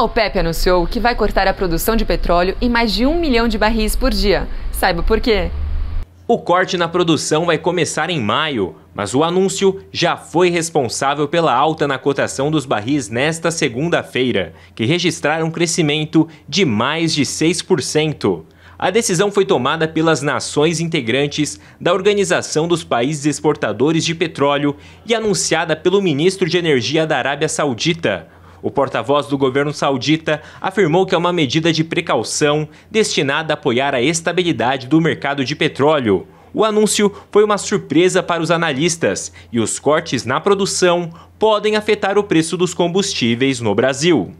O PEP anunciou que vai cortar a produção de petróleo em mais de um milhão de barris por dia. Saiba por quê. O corte na produção vai começar em maio, mas o anúncio já foi responsável pela alta na cotação dos barris nesta segunda-feira, que registraram um crescimento de mais de 6%. A decisão foi tomada pelas nações integrantes da Organização dos Países Exportadores de Petróleo e anunciada pelo ministro de Energia da Arábia Saudita, o porta-voz do governo saudita afirmou que é uma medida de precaução destinada a apoiar a estabilidade do mercado de petróleo. O anúncio foi uma surpresa para os analistas e os cortes na produção podem afetar o preço dos combustíveis no Brasil.